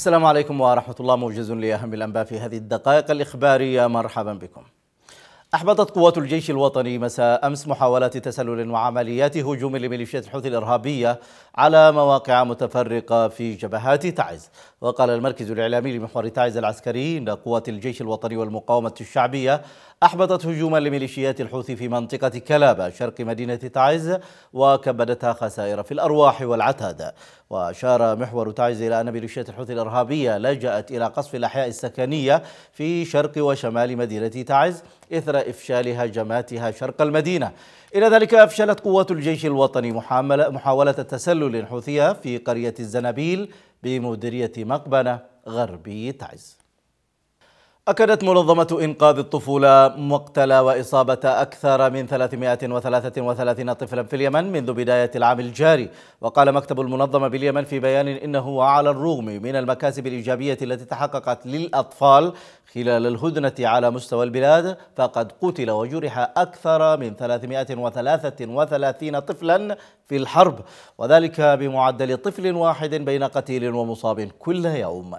السلام عليكم ورحمة الله موجز لأهم الأنباء في هذه الدقائق الإخبارية مرحبا بكم أحبطت قوات الجيش الوطني مساء أمس محاولات تسلل وعمليات هجوم لميليشيات الحوثي الإرهابية على مواقع متفرقة في جبهات تعز وقال المركز الإعلامي لمحور تعز العسكري إن قوات الجيش الوطني والمقاومة الشعبية أحبطت هجوما لميليشيات الحوثي في منطقة كلابة شرق مدينة تعز وكبدتها خسائر في الأرواح والعتاد وأشار محور تعز إلى أن ميليشيات الحوثي الإرهابية لجأت إلى قصف الأحياء السكنية في شرق وشمال مدينة تعز إثر إفشال هجماتها شرق المدينة إلى ذلك أفشلت قوات الجيش الوطني محاولة التسلل الحوثية في قرية الزنابيل بمديرية مقبنه غربي تعز أكدت منظمة إنقاذ الطفولة مقتل وإصابة أكثر من 333 طفلا في اليمن منذ بداية العام الجاري وقال مكتب المنظمة باليمن في بيان إنه على الرغم من المكاسب الإيجابية التي تحققت للأطفال خلال الهدنة على مستوى البلاد فقد قتل وجرح أكثر من 333 طفلا في الحرب وذلك بمعدل طفل واحد بين قتيل ومصاب كل يوم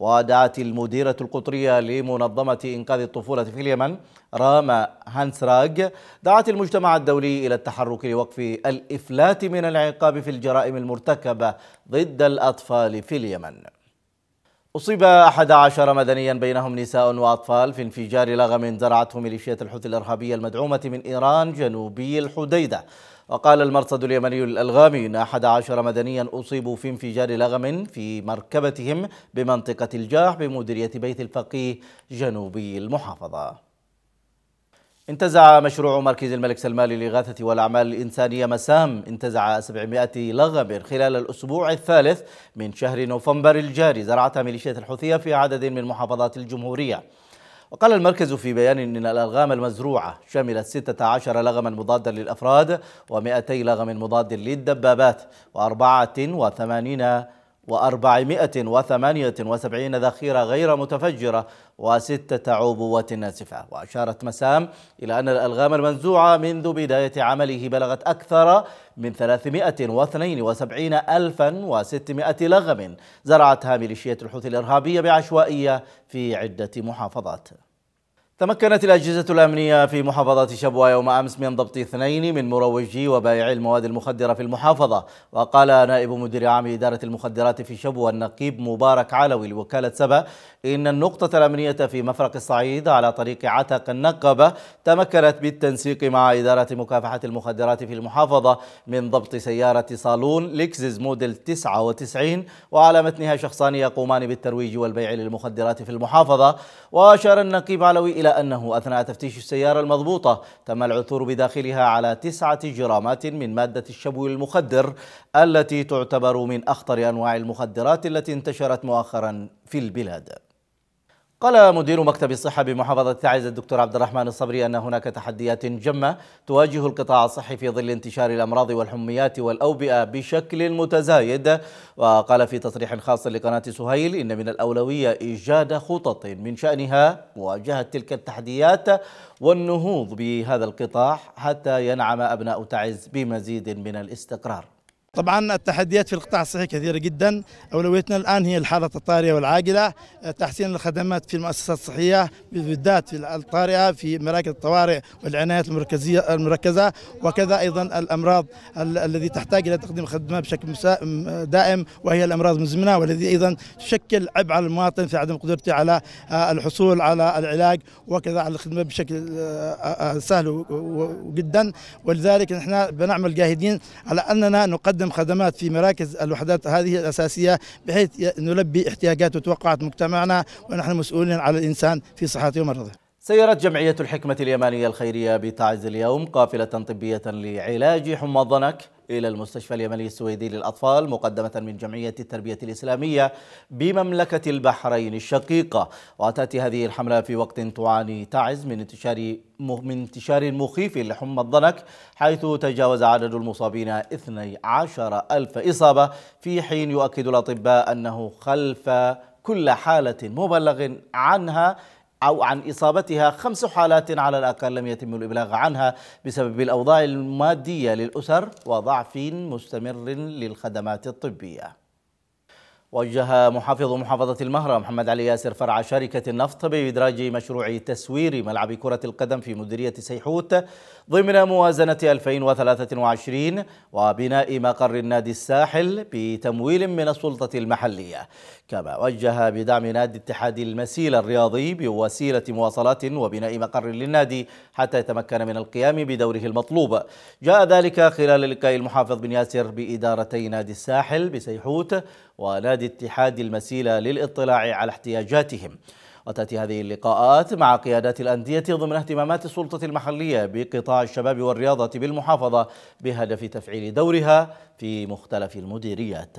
ودعت المديرة القطرية منظمة إنقاذ الطفولة في اليمن راما هانسراج دعت المجتمع الدولي إلى التحرك لوقف الإفلات من العقاب في الجرائم المرتكبة ضد الأطفال في اليمن أصيب 11 مدنيا بينهم نساء وأطفال في انفجار لغم زرعته ميليشيات الحوثي الإرهابية المدعومة من إيران جنوبي الحديدة وقال المرصد اليمني الألغامي إن 11 مدنيا أصيبوا في انفجار لغم في مركبتهم بمنطقة الجاح بمديرية بيت الفقيه جنوبي المحافظة انتزع مشروع مركز الملك سلمان للإغاثة والأعمال الإنسانية مسام انتزع 700 لغم خلال الأسبوع الثالث من شهر نوفمبر الجاري زرعتها ميليشيات الحوثية في عدد من محافظات الجمهورية وقال المركز في بيان أن الألغام المزروعة شملت 16 لغما مضادا للأفراد و200 لغم مضاد للدبابات و84 و478 ذخيرة غير متفجرة وستة عبوات ناسفة وأشارت مسام إلى أن الألغام المنزوعة منذ بداية عمله بلغت أكثر من 372 الفا وستمائة لغم زرعتها ميليشيات الحوثي الإرهابية بعشوائية في عدة محافظات تمكنت الأجهزة الأمنية في محافظة شبوة يوم أمس من ضبط اثنين من مروجي وبائعي المواد المخدرة في المحافظة وقال نائب مدير عام إدارة المخدرات في شبوة النقيب مبارك علوي لوكالة سبا إن النقطة الأمنية في مفرق الصعيد على طريق عتق النقبة تمكنت بالتنسيق مع إدارة مكافحة المخدرات في المحافظة من ضبط سيارة صالون لكزز موديل 99 وعلى متنها شخصان يقومان بالترويج والبيع للمخدرات في المحافظة وأشار النقيب علوي إلى إلا أنه أثناء تفتيش السيارة المضبوطة تم العثور بداخلها على تسعة جرامات من مادة الشبو المخدر التي تعتبر من أخطر أنواع المخدرات التي انتشرت مؤخرا في البلاد قال مدير مكتب الصحة بمحافظة تعز الدكتور عبد الرحمن الصبري أن هناك تحديات جمة تواجه القطاع الصحي في ظل انتشار الأمراض والحميات والأوبئة بشكل متزايد وقال في تصريح خاص لقناة سهيل إن من الأولوية إيجاد خطط من شأنها مواجهة تلك التحديات والنهوض بهذا القطاع حتى ينعم أبناء تعز بمزيد من الاستقرار طبعا التحديات في القطاع الصحي كثيرة جدا أولويتنا الآن هي الحالة الطارئة والعاجلة آه، تحسين الخدمات في المؤسسات الصحية بالذات في الطارئة في مراكز الطوارئ والعنايات المركزية المركزة وكذا أيضا الأمراض الذي تحتاج إلى تقديم خدمه بشكل دائم وهي الأمراض المزمنة والذي أيضا تشكل عبء على المواطن في عدم قدرته على آه، الحصول على العلاج وكذا على الخدمة بشكل آه، سهل جدا ولذلك نحن بنعمل جاهدين على أننا نقدم يقدم خدمات في مراكز الوحدات هذه الأساسية بحيث نلبي احتياجات وتوقعات مجتمعنا ونحن مسؤولين على الإنسان في صحته ومرضه سيرت جمعية الحكمة اليمانية الخيرية بتعز اليوم قافلة طبية لعلاج حمى الضنك إلى المستشفى اليمني السويدي للأطفال مقدمة من جمعية التربية الإسلامية بمملكة البحرين الشقيقة وتأتي هذه الحملة في وقت تعاني تعز من انتشار من انتشار مخيف لحمى الضنك حيث تجاوز عدد المصابين 12 ألف إصابة في حين يؤكد الأطباء أنه خلف كل حالة مبلغ عنها أو عن إصابتها خمس حالات على الأقل لم يتم الإبلاغ عنها بسبب الأوضاع المادية للأسر وضعف مستمر للخدمات الطبية وجه محافظ محافظة المهرة محمد علي ياسر فرع شركة النفط بإدراج مشروع تسوير ملعب كرة القدم في مديرية سيحوت ضمن موازنة 2023 وبناء مقر النادي الساحل بتمويل من السلطة المحلية كما وجه بدعم نادي اتحاد المسيل الرياضي بوسيلة مواصلات وبناء مقر للنادي حتى يتمكن من القيام بدوره المطلوب جاء ذلك خلال لقاء المحافظ بن ياسر بإدارتي نادي الساحل بسيحوت ونادي اتحاد المسيلة للاطلاع على احتياجاتهم وتأتي هذه اللقاءات مع قيادات الأندية ضمن اهتمامات السلطة المحلية بقطاع الشباب والرياضة بالمحافظة بهدف تفعيل دورها في مختلف المديريات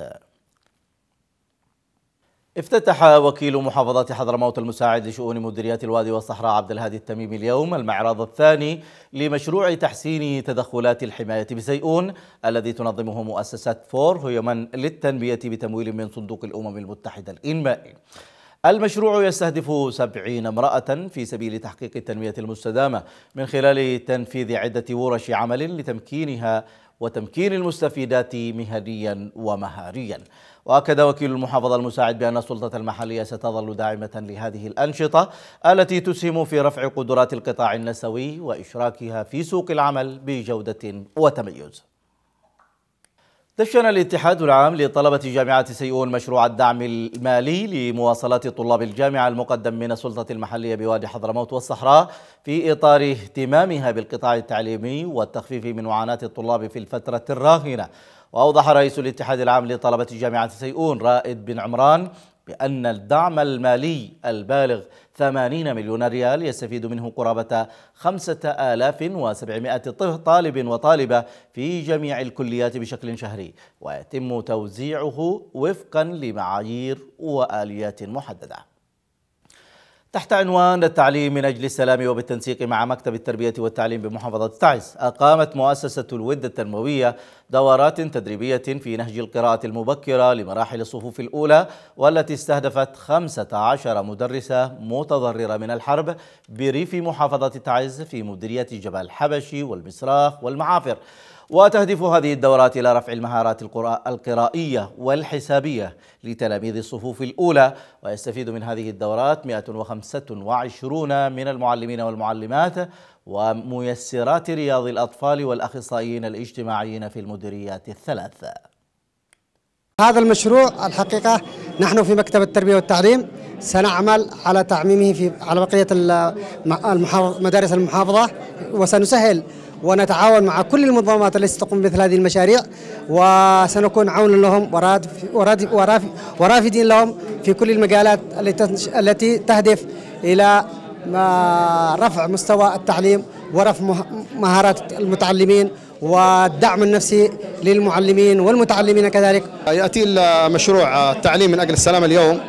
افتتح وكيل محافظة حضرموت المساعد لشؤون مديريات الوادي والصحراء عبد الهادي التميمي اليوم المعرض الثاني لمشروع تحسين تدخلات الحماية بسيئون الذي تنظمه مؤسسة فور هيومن للتنمية بتمويل من صندوق الأمم المتحدة الإنمائي المشروع يستهدف سبعين امرأة في سبيل تحقيق التنمية المستدامة من خلال تنفيذ عدة ورش عمل لتمكينها وتمكين المستفيدات مهنيا ومهاريا وأكد وكيل المحافظة المساعد بأن السلطة المحلية ستظل داعمة لهذه الأنشطة التي تسهم في رفع قدرات القطاع النسوي وإشراكها في سوق العمل بجودة وتميز دشن الاتحاد العام لطلبة جامعة سيئون مشروع الدعم المالي لمواصلات طلاب الجامعة المقدم من السلطة المحلية بوادي حضرموت والصحراء في إطار اهتمامها بالقطاع التعليمي والتخفيف من معاناة الطلاب في الفترة الراهنة وأوضح رئيس الاتحاد العام لطلبة جامعة سيئون رائد بن عمران بأن الدعم المالي البالغ 80 مليون ريال يستفيد منه قرابة 5700 طالب وطالبة في جميع الكليات بشكل شهري ويتم توزيعه وفقا لمعايير وآليات محددة تحت عنوان التعليم من أجل السلام وبالتنسيق مع مكتب التربية والتعليم بمحافظة تعز أقامت مؤسسة الود التنموية دورات تدريبية في نهج القراءة المبكرة لمراحل الصفوف الأولى والتي استهدفت 15 مدرسة متضررة من الحرب بريف محافظة تعز في مديرية جبل حبشي والمصراخ والمعافر وتهدف هذه الدورات إلى رفع المهارات القرائية والحسابية لتلاميذ الصفوف الأولى ويستفيد من هذه الدورات 125 من المعلمين والمعلمات وميسرات رياض الأطفال والأخصائيين الاجتماعيين في المديريات الثلاث هذا المشروع الحقيقة نحن في مكتب التربية والتعليم سنعمل على تعميمه في على بقية مدارس المحافظة وسنسهل ونتعاون مع كل المنظمات التي تقوم مثل هذه المشاريع وسنكون عونا لهم ورافدين لهم في كل المجالات التي تهدف إلى رفع مستوى التعليم ورفع مهارات المتعلمين والدعم النفسي للمعلمين والمتعلمين كذلك يأتي المشروع التعليم من أجل السلام اليوم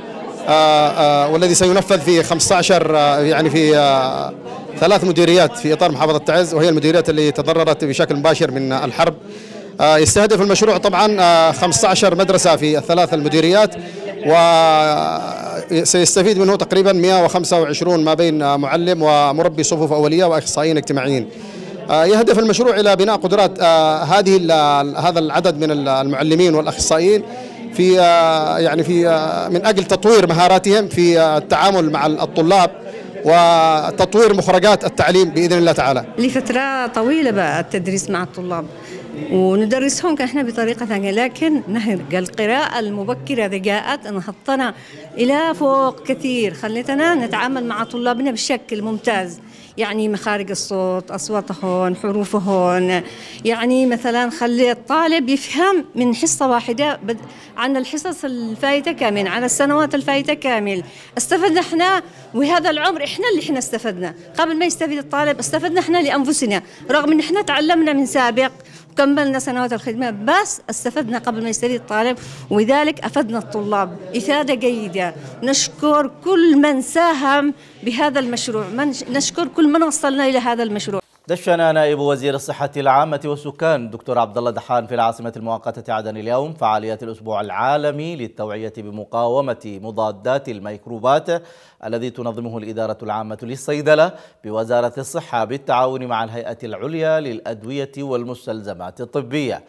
آه، آه، والذي سينفذ في 15 آه، يعني في ثلاث مديريات في اطار محافظه تعز وهي المديريات اللي تضررت بشكل مباشر من الحرب يستهدف المشروع طبعا 15 مدرسه في الثلاث المديريات وسيستفيد منه تقريبا 125 ما بين معلم ومربي صفوف اوليه واخصائيين اجتماعيين. يهدف المشروع الى بناء قدرات هذه هذا العدد من المعلمين والاخصائيين في آه، يعني في آه، من اجل تطوير مهاراتهم في آه، التعامل مع الطلاب وتطوير مخرجات التعليم باذن الله تعالى. لفتره طويله بقى التدريس مع الطلاب. وندرسهم احنا بطريقه ثانيه لكن نهر القراءه المبكره اذا جاءت نهضتنا الى فوق كثير خلتنا نتعامل مع طلابنا بشكل ممتاز يعني مخارج الصوت اصواتهم حروفهم يعني مثلا خلي الطالب يفهم من حصه واحده عن الحصص الفايته كامل عن السنوات الفايته كامل استفدنا احنا وهذا العمر احنا اللي احنا استفدنا قبل ما يستفيد الطالب استفدنا احنا لانفسنا رغم ان احنا تعلمنا من سابق كملنا سنوات الخدمة بس استفدنا قبل ما يستريد الطالب وذلك أفدنا الطلاب إفادة جيدة نشكر كل من ساهم بهذا المشروع نشكر كل من وصلنا إلى هذا المشروع دشنا نائب وزير الصحة العامة والسكان دكتور عبد الله دحان في العاصمة المؤقتة عدن اليوم فعاليات الأسبوع العالمي للتوعية بمقاومة مضادات الميكروبات الذي تنظمه الإدارة العامة للصيدلة بوزارة الصحة بالتعاون مع الهيئة العليا للأدوية والمستلزمات الطبية.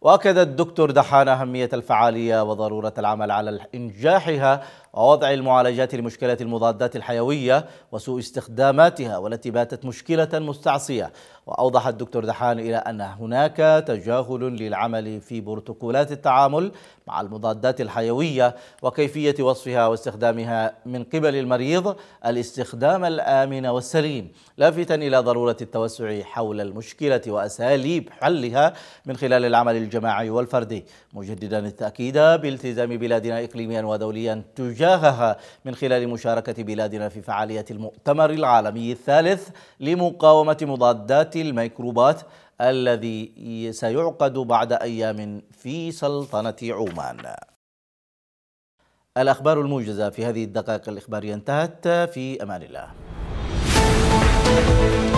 وأكد الدكتور دحان أهمية الفعالية وضرورة العمل على إنجاحها ووضع المعالجات لمشكلة المضادات الحيوية وسوء استخداماتها والتي باتت مشكلة مستعصية وأوضح الدكتور دحان إلى أن هناك تجاهل للعمل في بروتوكولات التعامل مع المضادات الحيوية وكيفية وصفها واستخدامها من قبل المريض الاستخدام الآمن والسليم لافتا إلى ضرورة التوسع حول المشكلة وأساليب حلها من خلال العمل الجماعي والفردي مجددا التأكيد بالتزام بلادنا إقليميا ودوليا تجاه اتجاهها من خلال مشاركة بلادنا في فعالية المؤتمر العالمي الثالث لمقاومة مضادات الميكروبات الذي سيعقد بعد أيام في سلطنة عمان الأخبار الموجزة في هذه الدقائق الإخبارية انتهت في أمان الله